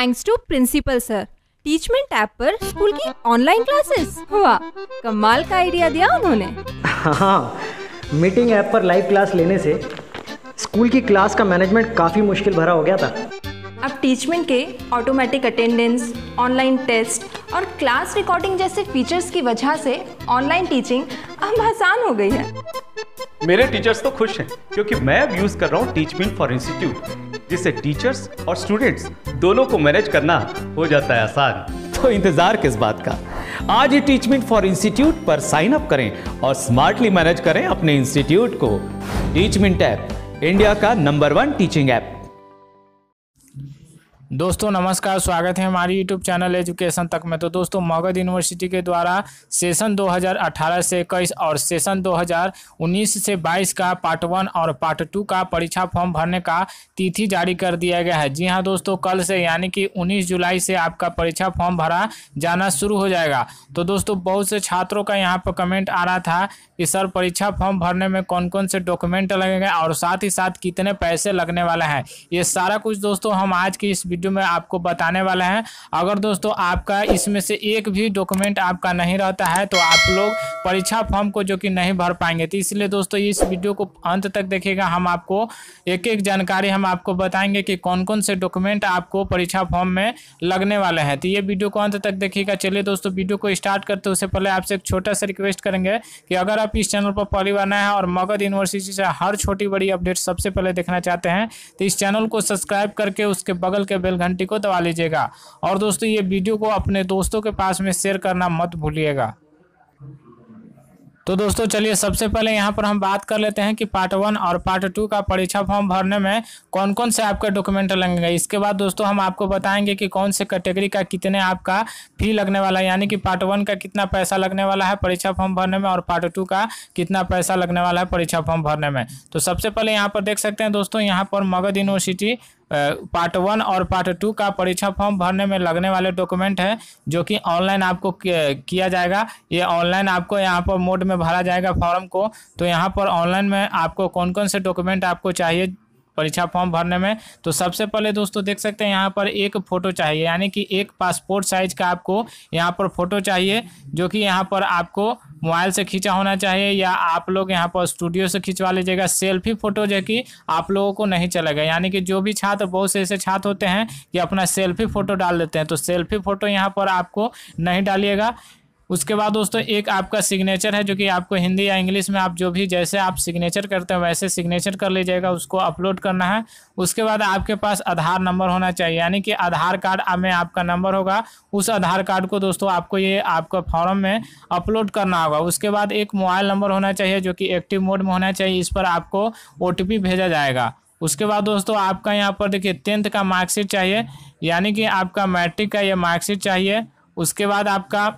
thanks to principal sir Teachmint app पर school की online classes हुआ कमाल का आइडिया दिया उन्होंने हाँ मीटिंग ऐप पर लाइव क्लास लेने से स्कूल की क्लास का मैनेजमेंट काफ़ी मुश्किल भरा हो गया था अब टीचमेंट के ऑटोमेटिक अटेंडेंस ऑनलाइन टेस्ट और क्लास रिकॉर्डिंग जैसे फीचर्स की वजह से ऑनलाइन टीचिंग अब आसान हो गई है मेरे टीचर्स तो खुश हैं क्योंकि मैं अब यूज़ कर रहा हूँ टीचमेंट फॉर इंस्टीट्यूट जिससे टीचर्स और स्टूडेंट्स दोनों को मैनेज करना हो जाता है आसान तो इंतजार किस बात का आज ही टीचमेंट फॉर इंस्टीट्यूट पर साइन अप करें और स्मार्टली मैनेज करें अपने इंस्टीट्यूट को टीचमेंट ऐप इंडिया का नंबर वन टीचिंग ऐप दोस्तों नमस्कार स्वागत है हमारी यूट्यूब चैनल एजुकेशन तक में तो दोस्तों मगध यूनिवर्सिटी के द्वारा सेशन 2018 से इक्कीस और सेशन 2019 से 22 का पार्ट वन और पार्ट टू का परीक्षा फॉर्म भरने का तिथि जारी कर दिया गया है जी हां दोस्तों कल से यानी कि 19 जुलाई से आपका परीक्षा फॉर्म भरा जाना शुरू हो जाएगा तो दोस्तों बहुत से छात्रों का यहाँ पर कमेंट आ रहा था कि सर परीक्षा फॉर्म भरने में कौन कौन से डॉक्यूमेंट लगेंगे और साथ ही साथ कितने पैसे लगने वाले हैं ये सारा कुछ दोस्तों हम आज की इस वीडियो में आपको बताने वाला है अगर दोस्तों आपका इसमें से एक भी डॉक्यूमेंट आपका नहीं रहता है तो आप लोग परीक्षा फॉर्म को जो कि नहीं भर पाएंगे तो इसलिए दोस्तों इस वीडियो को अंत तक देखिएगा हम आपको एक एक जानकारी हम आपको बताएंगे कि कौन कौन से डॉक्यूमेंट आपको परीक्षा फॉर्म में लगने वाले हैं तो ये वीडियो को अंत तक देखिएगा चलिए दोस्तों वीडियो को स्टार्ट करते उससे पहले आपसे एक छोटा सा रिक्वेस्ट करेंगे कि अगर आप इस चैनल पर पहली बार नए हैं और मगध यूनिवर्सिटी से हर छोटी बड़ी अपडेट सबसे पहले देखना चाहते हैं तो इस चैनल को सब्सक्राइब करके उसके बगल के बेल घंटी को दबा लीजिएगा और दोस्तों ये वीडियो को अपने दोस्तों के पास में शेयर करना मत भूलिएगा तो दोस्तों चलिए सबसे पहले यहाँ पर हम बात कर लेते हैं कि पार्ट वन और पार्ट टू का परीक्षा फॉर्म भरने में कौन कौन से आपके डॉक्यूमेंट लगेंगे इसके बाद दोस्तों हम आपको बताएंगे कि कौन से कैटेगरी का कितने आपका फी लगने वाला है यानी कि पार्ट वन का कितना पैसा लगने वाला है परीक्षा फॉर्म भरने में और पार्ट टू का कितना पैसा लगने वाला है परीक्षा फॉर्म भरने में तो सबसे पहले यहाँ पर देख सकते हैं दोस्तों यहाँ पर मगध यूनिवर्सिटी पार्ट वन और पार्ट टू का परीक्षा फॉर्म भरने में लगने वाले डॉक्यूमेंट है जो कि ऑनलाइन आपको किया जाएगा ये ऑनलाइन आपको यहाँ पर मोड में भरा जाएगा फॉर्म को तो यहाँ पर ऑनलाइन में आपको कौन कौन से डॉक्यूमेंट आपको चाहिए परीक्षा फॉर्म भरने में तो सबसे पहले दोस्तों देख सकते हैं यहाँ पर एक फ़ोटो चाहिए यानी कि एक पासपोर्ट साइज का आपको यहाँ पर फ़ोटो चाहिए जो कि यहाँ पर आपको मोबाइल से खींचा होना चाहिए या आप लोग यहाँ पर स्टूडियो से खींचवा लीजिएगा सेल्फी फ़ोटो जो कि आप लोगों को नहीं चलेगा यानी कि जो भी छात्र बहुत से ऐसे छात्र होते हैं कि अपना सेल्फी फ़ोटो डाल देते हैं तो सेल्फी फ़ोटो यहाँ पर आपको नहीं डालिएगा उसके बाद दोस्तों एक आपका सिग्नेचर है जो कि आपको हिंदी या इंग्लिश में आप जो भी जैसे आप सिग्नेचर करते हैं वैसे सिग्नेचर कर लीजिएगा उसको अपलोड करना है उसके बाद आपके पास आधार नंबर होना चाहिए यानी कि आधार कार्ड में आपका नंबर होगा उस आधार कार्ड को दोस्तों आपको ये आपका फॉर्म में अपलोड करना होगा उसके बाद एक मोबाइल नंबर होना चाहिए जो कि एक्टिव मोड में होना चाहिए इस पर आपको ओ भेजा जाएगा उसके बाद दोस्तों आपका यहाँ पर देखिए टेंथ का मार्कशीट चाहिए यानी कि आपका मैट्रिक का ये मार्कशीट चाहिए उसके बाद आपका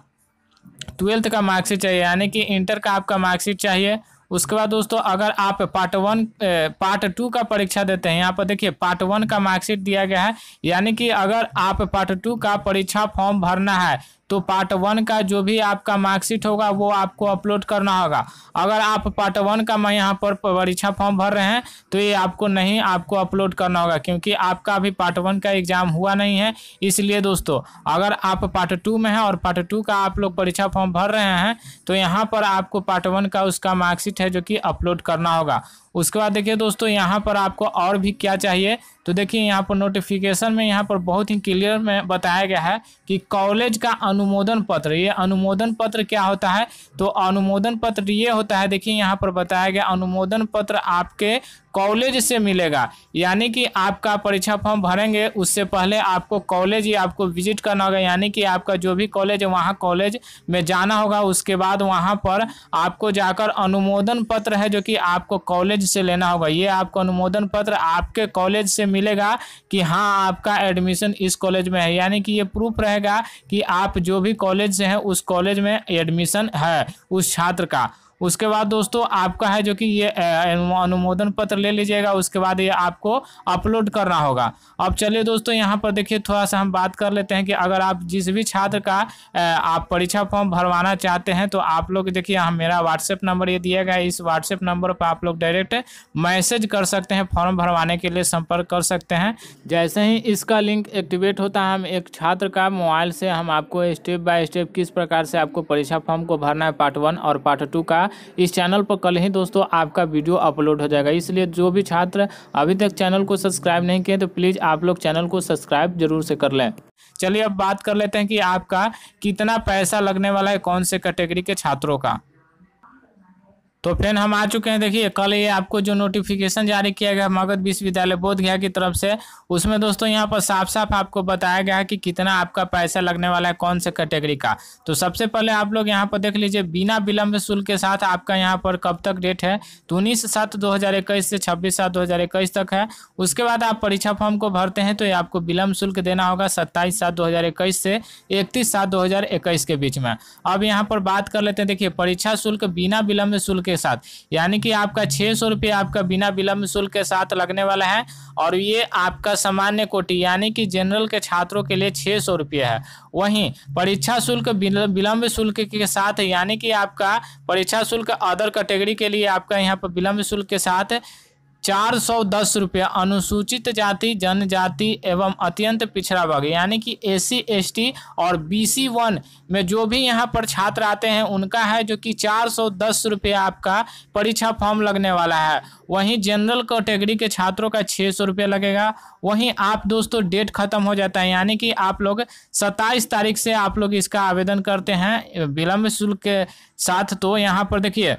ट्वेल्थ का मार्कशीट चाहिए यानी कि इंटर का आपका मार्कशीट चाहिए उसके बाद दोस्तों अगर आप पार्ट वन पार्ट टू का परीक्षा देते हैं यहाँ पर देखिए पार्ट वन का मार्कशीट दिया गया है यानी कि अगर आप पार्ट टू का परीक्षा फॉर्म भरना है तो पार्ट वन का जो भी आपका मार्कशीट होगा वो आपको अपलोड करना होगा अगर आप पार्ट वन का मैं यहाँ पर परीक्षा फॉर्म भर रहे हैं तो ये आपको नहीं आपको अपलोड करना होगा क्योंकि आपका अभी पार्ट वन का एग्ज़ाम हुआ नहीं है इसलिए दोस्तों अगर आप पार्ट टू में हैं और पार्ट टू का आप लोग परीक्षा फॉर्म भर रहे हैं तो यहाँ पर आपको पार्ट वन का उसका मार्कशीट है जो कि अपलोड करना होगा उसके बाद देखिए दोस्तों यहाँ पर आपको और भी क्या चाहिए तो देखिए यहाँ पर नोटिफिकेशन में यहाँ पर बहुत ही क्लियर में बताया गया है कि कॉलेज का अनु अनुमोदन पत्र ये अनुमोदन पत्र क्या होता है तो अनुमोदन पत्र ये होता है देखिए यहाँ पर बताया गया अनुमोदन पत्र आपके कॉलेज से मिलेगा यानी कि आपका परीक्षा फॉर्म भरेंगे उससे पहले आपको कॉलेज ही आपको विजिट करना होगा यानी कि आपका जो भी कॉलेज है वहाँ कॉलेज में जाना होगा उसके बाद वहाँ पर आपको जाकर अनुमोदन पत्र है जो कि आपको कॉलेज से लेना होगा ये आपको अनुमोदन पत्र आपके कॉलेज से मिलेगा कि हाँ आपका एडमिशन इस कॉलेज में है यानी कि ये प्रूफ रहेगा कि आप जो भी कॉलेज से हैं उस कॉलेज में एडमिशन है उस छात्र का उसके बाद दोस्तों आपका है जो कि ये अनुमोदन पत्र ले लीजिएगा उसके बाद ये आपको अपलोड करना होगा अब चलिए दोस्तों यहाँ पर देखिए थोड़ा सा हम बात कर लेते हैं कि अगर आप जिस भी छात्र का आप परीक्षा फॉर्म भरवाना चाहते हैं तो आप लोग देखिए यहाँ मेरा व्हाट्सएप नंबर ये दिया गया है इस व्हाट्सएप नंबर पर आप लोग डायरेक्ट मैसेज कर सकते हैं फॉर्म भरवाने के लिए संपर्क कर सकते हैं जैसे ही इसका लिंक एक्टिवेट होता है हम एक छात्र का मोबाइल से हम आपको स्टेप बाय स्टेप किस प्रकार से आपको परीक्षा फॉर्म को भरना है पार्ट वन और पार्ट टू का इस चैनल पर कल ही दोस्तों आपका वीडियो अपलोड हो जाएगा इसलिए जो भी छात्र अभी तक चैनल को सब्सक्राइब नहीं किए तो प्लीज़ आप लोग चैनल को सब्सक्राइब जरूर से कर लें चलिए अब बात कर लेते हैं कि आपका कितना पैसा लगने वाला है कौन से कैटेगरी के छात्रों का तो फ्रेंड हम आ चुके हैं देखिए कल ये आपको जो नोटिफिकेशन जारी किया गया मगध विश्वविद्यालय बोध गया की तरफ से उसमें दोस्तों यहाँ पर साफ साफ आपको बताया गया है कि कितना आपका पैसा लगने वाला है कौन से कैटेगरी का तो सबसे पहले आप लोग यहाँ पर देख लीजिए बिना विलंब शुल्क के साथ आपका यहाँ पर कब तक डेट है तो उन्नीस सात दो से छब्बीस सात दो तक है उसके बाद आप परीक्षा फॉर्म को भरते हैं तो ये आपको विलम्ब शुल्क देना होगा सत्ताईस सात दो से इकतीस सात दो के बीच में अब यहाँ पर बात कर लेते हैं देखिए परीक्षा शुल्क बिना विलंब शुल्क के साथ यानी कि आपका छः सौ रुपये आपका बिना विलम्ब शुल्क के साथ लगने वाला है और ये आपका सामान्य कोटि यानी कि जनरल के छात्रों के लिए छः सौ रुपये है वहीं परीक्षा शुल्क विलम्ब शुल्क के साथ यानी कि आपका परीक्षा शुल्क अदर कैटेगरी के लिए आपका यहाँ पर विलम्ब शुल्क के साथ चार सौ दस रुपया अनुसूचित जाति जनजाति एवं अत्यंत पिछड़ा वर्ग यानी कि एस टी और बी सी वन में जो भी यहाँ पर छात्र आते हैं उनका है जो कि चार सौ दस रुपया आपका परीक्षा फॉर्म लगने वाला है वहीं जनरल कैटेगरी के छात्रों का छः सौ रुपया लगेगा वहीं आप दोस्तों डेट खत्म हो जाता है यानी कि आप लोग सत्ताईस तारीख से आप लोग इसका आवेदन करते हैं विलम्ब शुल्क के साथ तो यहाँ पर देखिए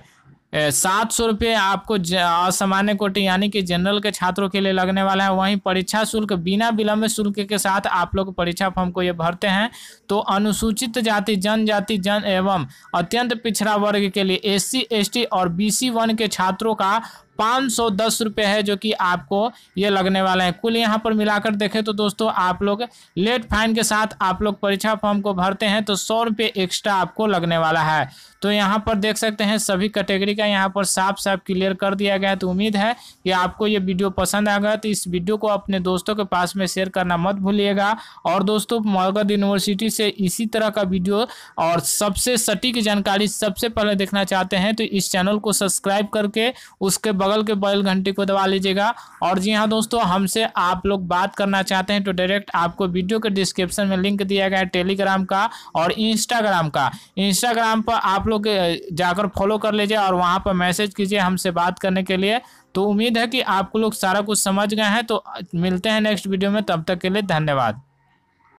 सात सौ रुपये आपको असामान्य कोटि यानी कि जनरल के छात्रों के लिए लगने वाला है वहीं परीक्षा शुल्क बिना विलंब शुल्क के साथ आप लोग परीक्षा फॉर्म को ये भरते हैं तो अनुसूचित जाति जनजाति जन एवं अत्यंत पिछड़ा वर्ग के लिए एस सी और बी वन के छात्रों का पाँच सौ दस रुपये है जो कि आपको ये लगने वाला है कुल यहाँ पर मिलाकर देखें तो दोस्तों आप लोग लेट फाइन के साथ आप लोग परीक्षा फॉर्म को भरते हैं तो सौ रुपये एक्स्ट्रा आपको लगने वाला है तो यहाँ पर देख सकते हैं सभी कैटेगरी का यहाँ पर साफ साफ क्लियर कर दिया गया है तो उम्मीद है कि आपको ये वीडियो पसंद आ गया तो इस वीडियो को अपने दोस्तों के पास में शेयर करना मत भूलिएगा और दोस्तों मगध यूनिवर्सिटी से इसी तरह का वीडियो और सबसे सटीक जानकारी सबसे पहले देखना चाहते हैं तो इस चैनल को सब्सक्राइब करके उसके बगल बगल के बैल घंटी को दबा लीजिएगा और जी हाँ दोस्तों हमसे आप लोग बात करना चाहते हैं तो डायरेक्ट आपको वीडियो के डिस्क्रिप्शन में लिंक दिया गया है टेलीग्राम का और इंस्टाग्राम का इंस्टाग्राम पर आप लोग जाकर फॉलो कर लीजिए और वहाँ पर मैसेज कीजिए हमसे बात करने के लिए तो उम्मीद है कि आपको लोग सारा कुछ समझ गए हैं तो मिलते हैं नेक्स्ट वीडियो में तब तक के लिए धन्यवाद